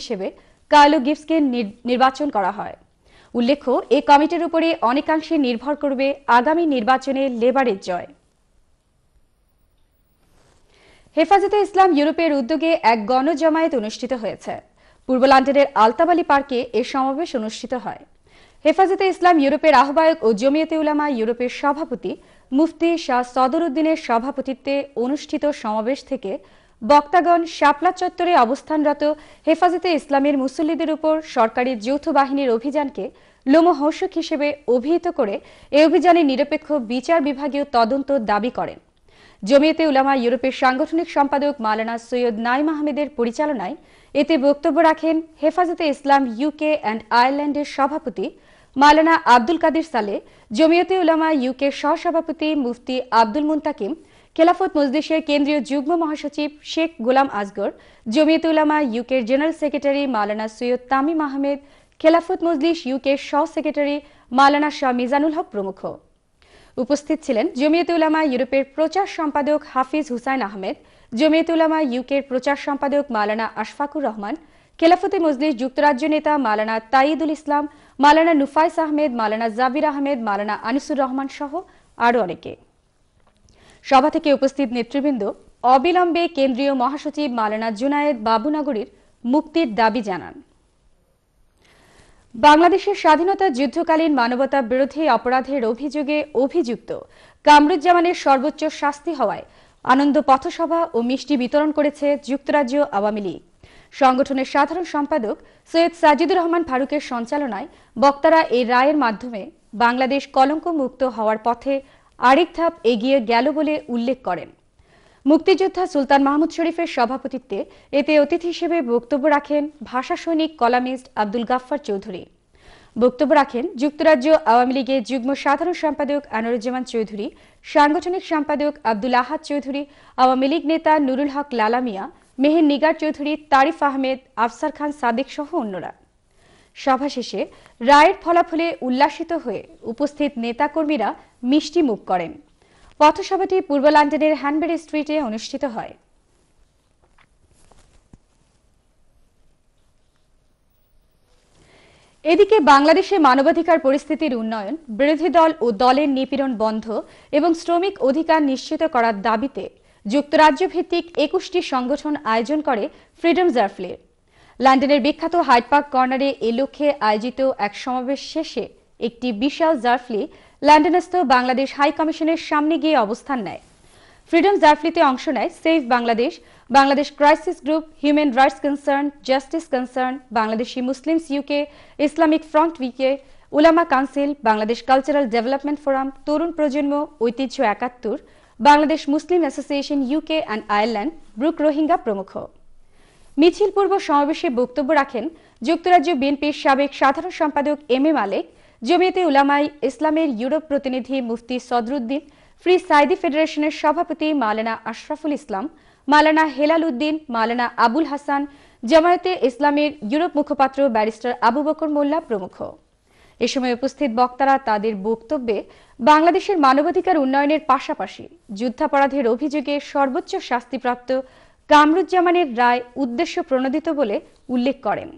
হিসেবে কার্লো গিফসকে নির্বাচন করা হয় উল্লেখ্য এ কমিটির উপরে অনেকাংশে নির্ভর করবে আগামী নির্বাচনে লেবারের জয় হেফাজতে ইসলাম ইউরোপের উদ্যোগে এক গণজমায়েত অনুষ্ঠিত হয়েছে পূর্ব লন্ডনের আলতাবালি পার্কে এ সমাবেশ অনুষ্ঠিত হয় হেফাজতে ইসলাম ইউরোপের আহ্বায়ক ও জমিয়তে উলামা ইউরোপের সভাপতি মুফতি শাহ সদর উদ্দিনের সভাপতিত্বে অনুষ্ঠিত সমাবেশ থেকে বক্তাগণ শাপলা চত্বরে অবস্থানরত হেফাজতে ইসলামের মুসল্লিদের উপর সরকারি যৌথ বাহিনীর অভিযানকে লোমহর্ষক হিসেবে অভিহিত করে এ অভিযানে নিরপেক্ষ বিচার বিভাগীয় তদন্ত দাবি করেন জমিয়তে উলামা ইউরোপের সাংগঠনিক সম্পাদক মালানা সৈয়দ নাইম আহমেদের পরিচালনায় এতে বক্তব্য রাখেন হেফাজতে ইসলাম ইউকে অ্যান্ড আয়ারল্যান্ডের সভাপতি মালানা আব্দুল কাদির সালে জমিয়তে উলামা ইউকে সহসভাপতি মুফতি আব্দুল মুন্তাকিম খেলাফত মজলিসের কেন্দ্রীয় যুগ্ম মহাসচিব শেখ গোলাম আজগর জমিয়ত উলামা ইউকের জেনারেল সেক্রেটারি মালানা সৈয়দ তামিম আহমেদ খেলাফত মজলিস ইউকের সহ সেক্রেটারি মালানা শাহ মিজানুল হক প্রমুখ উপস্থিত ছিলেন জমিয়ত উলামা ইউরোপের প্রচার সম্পাদক হাফিজ হুসাইন আহমেদ জমিয়ত উলামা ইউকের প্রচার সম্পাদক মালানা আশফাকুর রহমান খেলাফতে মজলিস যুক্তরাজ্য নেতা মালানা তাইদুল ইসলাম মালানা নুফাইস আহমেদ মালানা জাবির আহমেদ মালানা আনিসুর রহমান সহ আরও অনেকে সভা থেকে উপস্থিত নেতৃবৃন্দ অবিলম্বে কেন্দ্রীয় মহাসচিব মালানা জুনায়েদ বাবুনাগরীর মুক্তির দাবি জানান বাংলাদেশের স্বাধীনতা যুদ্ধকালীন মানবতা বিরোধী অপরাধের অভিযোগে অভিযুক্ত কামরুজ্জামানের সর্বোচ্চ শাস্তি হওয়ায় আনন্দ পথসভা ও মিষ্টি বিতরণ করেছে যুক্তরাজ্য আওয়ামী লীগ সংগঠনের সাধারণ সম্পাদক সৈয়দ সাজিদুর রহমান ফারুকের সঞ্চালনায় বক্তারা এই রায়ের মাধ্যমে বাংলাদেশ কলঙ্কমুক্ত হওয়ার পথে আরেক ধাপ এগিয়ে গেল বলে উল্লেখ করেন মুক্তিযোদ্ধা সুলতান মাহমুদ শরীফের সভাপতিত্বে এতে অতিথি হিসেবে বক্তব্য রাখেন ভাষা সৈনিক কলামিস্ট আব্দুল গাফফার চৌধুরী বক্তব্য রাখেন যুক্তরাজ্য আওয়ামী লীগের যুগ্ম সাধারণ সম্পাদক আনোরুজ্জামান চৌধুরী সাংগঠনিক সম্পাদক আব্দুল আহাদ চৌধুরী আওয়ামী লীগ নেতা নুরুল হক লালামিয়া মেহের নিগার চৌধুরী তারিফ আহমেদ আফসার খান সাদেক সহ অন্যরা সভা শেষে রায়ের ফলাফলে উল্লাসিত হয়ে উপস্থিত নেতাকর্মীরা মিষ্টি মুখ করেন পথসভাটি পূর্ব লন্ডনের হ্যানবেরি স্ট্রিটে অনুষ্ঠিত হয় এদিকে বাংলাদেশে মানবাধিকার পরিস্থিতির উন্নয়ন বিরোধী দল ও দলের নিপীড়ন বন্ধ এবং শ্রমিক অধিকার নিশ্চিত করার দাবিতে যুক্তরাজ্য ভিত্তিক একুশটি সংগঠন আয়োজন করে ফ্রিডম জার্ফলের লন্ডনের বিখ্যাত হাইড পার্ক কর্নারে এ লক্ষ্যে আয়োজিত এক সমাবেশ শেষে একটি বিশাল জার্ফলি লন্ডনস্থ বাংলাদেশ হাই কমিশনের সামনে গিয়ে অবস্থান নেয় ফ্রিডম জার্ফলিতে অংশ নেয় save Bangladesh Bangladesh crisis group human rights concern justice concern Bangladeshi Muslims UK Islamic front UK Ulama council Bangladesh cultural development forum তরুণ প্রজন্ম ঐতিহ্য একাত্তর Bangladesh Muslim association UK and Ireland ব্রুক রোহিঙ্গা প্রমুখ মিছিল পূর্ব সমাবেশে বক্তব্য রাখেন যুক্তরাজ্য বিএনপির সাবেক সাধারণ সম্পাদক এম এ মালিক জমিয়তে উলামাই ইসলামের ইউরোপ প্রতিনিধি মুফতি সদরুদ্দিন ফ্রি সাইদি ফেডারেশনের সভাপতি মালানা আশরাফুল ইসলাম মালানা হেলাল উদ্দিন মালানা আবুল হাসান জামায়াতে ইসলামের ইউরোপ মুখপাত্র ব্যারিস্টার আবু বকর মোল্লা প্রমুখ এ সময় উপস্থিত বক্তারা তাদের বক্তব্যে বাংলাদেশের মানবাধিকার উন্নয়নের পাশাপাশি যুদ্ধাপরাধের অভিযোগে সর্বোচ্চ শাস্তিপ্রাপ্ত কামরুজ্জামানের রায় উদ্দেশ্য প্রণোদিত বলে উল্লেখ করেন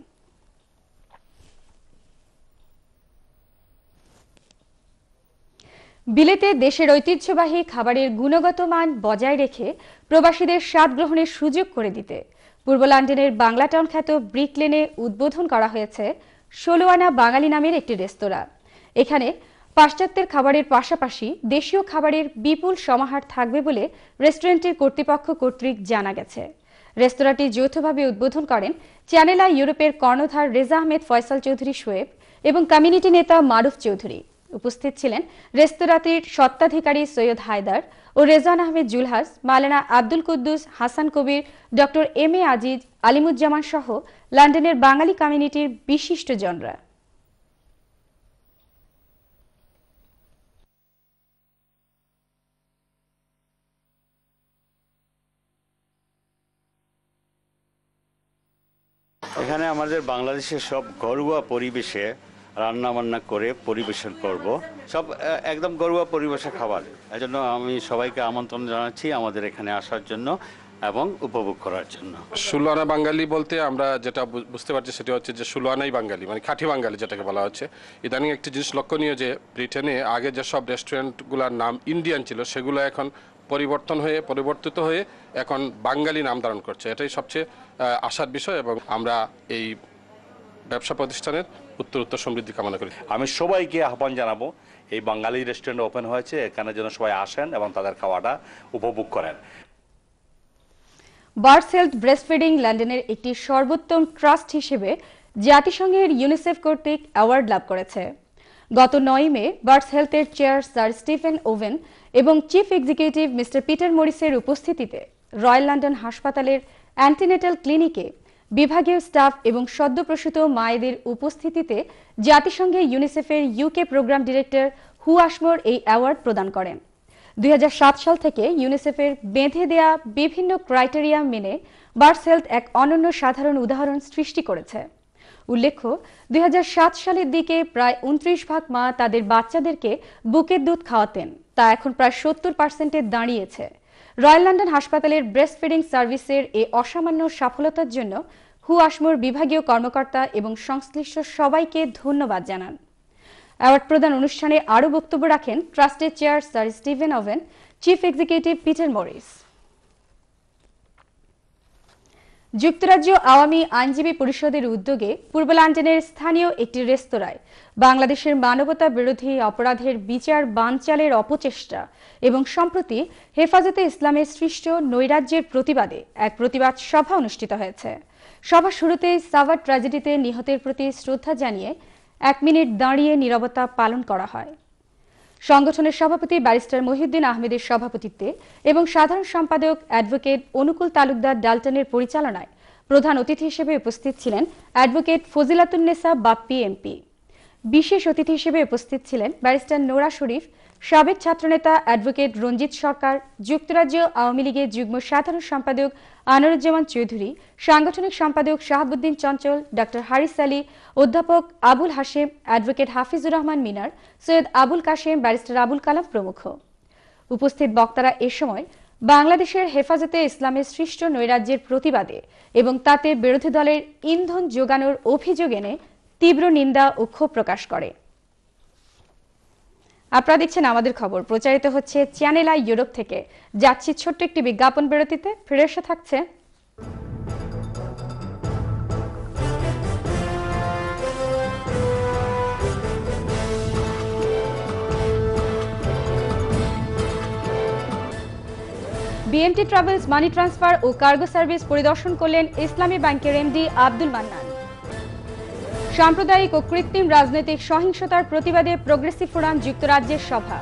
বিলেতে দেশের ঐতিহ্যবাহী খাবারের গুণগত মান বজায় রেখে প্রবাসীদের স্বাদ গ্রহণের সুযোগ করে দিতে পূর্ব লন্ডনের বাংলা টাউন খ্যাত ব্রিক লেনে উদ্বোধন করা হয়েছে ষোলোয়ানা আনা বাঙালি নামের একটি রেস্তোরাঁ এখানে পাশ্চাত্যের খাবারের পাশাপাশি দেশীয় খাবারের বিপুল সমাহার থাকবে বলে রেস্টুরেন্টটির কর্তৃপক্ষ কর্তৃক জানা গেছে রেস্তোরাঁটি যৌথভাবে উদ্বোধন করেন চ্যানেলা ইউরোপের কর্ণধার রেজা আহমেদ ফয়সাল চৌধুরী শোয়েব এবং কমিউনিটি নেতা মারুফ চৌধুরী উপস্থিত ছিলেন রেস্তোরাঁটির সত্ত্বাধিকারী সৈয়দ হায়দার ও Rezan Ahmed Julhas Maulana Abdul Quddus Hasan Kabir doctor M A Aziz Alimuzzaman সহ লন্ডনের বাঙালি কমিউনিটির বিশিষ্ট জনরা এখানে আমাদের বাংলাদেশের সব ঘরোয়া পরিবেশে রান্না বান্না করে পরিবেশন করব সব একদম ঘরোয়া পরিবেশে খাবার এজন্য আমি সবাইকে আমন্ত্রণ জানাচ্ছি আমাদের এখানে আসার জন্য এবং উপভোগ করার জন্য সুলোয়ানা বাঙালি বলতে আমরা যেটা বুঝতে পারছি সেটা হচ্ছে যে সুলোয়ানাই বাঙালি মানে খাঁটি বাঙালি যেটাকে বলা হচ্ছে ইদানিং একটি জিনিস লক্ষণীয় যে ব্রিটেনে আগে যেসব রেস্টুরেন্টগুলোর নাম ইন্ডিয়ান ছিল সেগুলো এখন পরিবর্তন হয়ে পরিবর্তিত হয়ে এখন বাঙালি নাম ধারণ করছে এটাই সবচেয়ে আশার বিষয় এবং আমরা এই ব্যবসা প্রতিষ্ঠানের উত্তর উত্তর সমৃদ্ধি কামনা করি আমি সবাইকে আহ্বান জানাবো এই বাঙালি রেস্টুরেন্ট ওপেন হয়েছে এখানে যেন সবাই আসেন এবং তাদের খাওয়াটা উপভোগ করেন বার্স হেলথ ব্রেস্টফিডিং লন্ডনের একটি সর্বোত্তম ট্রাস্ট হিসেবে জাতিসংঘের ইউনিসেফ কর্তৃক অ্যাওয়ার্ড লাভ করেছে গত নয় মে বার্ডস হেলথের চেয়ার স্যার স্টিফেন ওভেন এবং চিফ এক্সিকিউটিভ মিস্টার পিটার মরিসের উপস্থিতিতে রয়্যাল লন্ডন হাসপাতালের অ্যান্টিনেটাল ক্লিনিকে বিভাগীয় স্টাফ এবং সদ্যপ্রসূত মায়েদের উপস্থিতিতে জাতিসংঘে ইউনিসেফের UK programme director Hugh Ashmore এই অ্যাওয়ার্ড প্রদান করেন দুই সাল থেকে ইউনিসেফের বেঁধে দেয়া বিভিন্ন ক্রাইটেরিয়া মেনে বার্ডস হেলথ এক অনন্য সাধারণ উদাহরণ সৃষ্টি করেছে উল্লেখ্য দুই সালের দিকে প্রায় উনত্রিশ ভাগ মা তাদের বাচ্চাদেরকে বুকের দুধ খাওয়াতেন তা এখন প্রায় সত্তর পার্সেন্টে দাঁড়িয়েছে রয়্যাল লন্ডন হাসপাতালের ব্রেস্ট ফিডিং সার্ভিসের এ অসামান্য সফলতার জন্য হু আসমোর বিভাগীয় কর্মকর্তা এবং সংশ্লিষ্ট সবাইকে ধন্যবাদ জানান অ্যাওয়ার্ড প্রদান অনুষ্ঠানে আরও বক্তব্য রাখেন ট্রাস্টের chair sir Steven Owen chief executive Peter Morris যুক্তরাজ্য আওয়ামী আইনজীবী পরিষদের উদ্যোগে পূর্ব লন্ডনের স্থানীয় একটি রেস্তোরাঁয় বাংলাদেশের মানবতা বিরোধী অপরাধের বিচার বানচালের অপচেষ্টা এবং সম্প্রতি হেফাজতে ইসলামের সৃষ্ট নৈরাজ্যের প্রতিবাদে এক প্রতিবাদ সভা অনুষ্ঠিত হয়েছে সভা শুরুতে সাভার ট্র্যাজেডিতে নিহতের প্রতি শ্রদ্ধা জানিয়ে এক মিনিট দাঁড়িয়ে নিরবতা পালন করা হয় সংগঠনের সভাপতি ব্যারিস্টার মহিউদ্দিন আহমেদের সভাপতিত্বে এবং সাধারণ সম্পাদক অ্যাডভোকেট অনুকূল তালুকদার ডালটনের পরিচালনায় প্রধান অতিথি হিসেবে উপস্থিত ছিলেন অ্যাডভোকেট ফজিলাতুন্নেসা বাপ্পি এমপি বিশেষ অতিথি হিসেবে উপস্থিত ছিলেন ব্যারিস্টার নোরা শরীফ সাবেক ছাত্রনেতা অ্যাডভোকেট রঞ্জিত সরকার যুক্তরাজ্য আওয়ামী লীগের যুগ্ম সাধারণ সম্পাদক আনোরুজ্জামান চৌধুরী সাংগঠনিক সম্পাদক শাহাবুদ্দিন চঞ্চল ডক্টর হারিস আলী অধ্যাপক আবুল হাশেম অ্যাডভোকেট হাফিজুর রহমান মিনার সৈয়দ আবুল কাশেম ব্যারিস্টার আবুল কালাম প্রমুখ উপস্থিত বক্তারা এ সময় বাংলাদেশের হেফাজতে ইসলামের সৃষ্ট নৈরাজ্যের প্রতিবাদে এবং তাতে বিরোধী দলের ইন্ধন যোগানোর অভিযোগ এনে তীব্র নিন্দা ও ক্ষোভ প্রকাশ করে আপনারা দেখছেন আমাদের খবর প্রচারিত হচ্ছে চ্যানেল আই ইউরোপ থেকে যাচ্ছি ছোট্ট একটি বিজ্ঞাপন বিরতিতে ফিরে এসে থাকছে বিএমটি ট্রাভেলস মানি ট্রান্সফার ও কার্গো সার্ভিস পরিদর্শন করলেন ইসলামী ব্যাংকের এমডি আব্দুল মান্নান সাম্প্রদায়িক ও কৃত্রিম রাজনৈতিক সহিংসতার প্রতিবাদে প্রোগ্রেসিভ ফোরাম যুক্তরাজ্যের সভা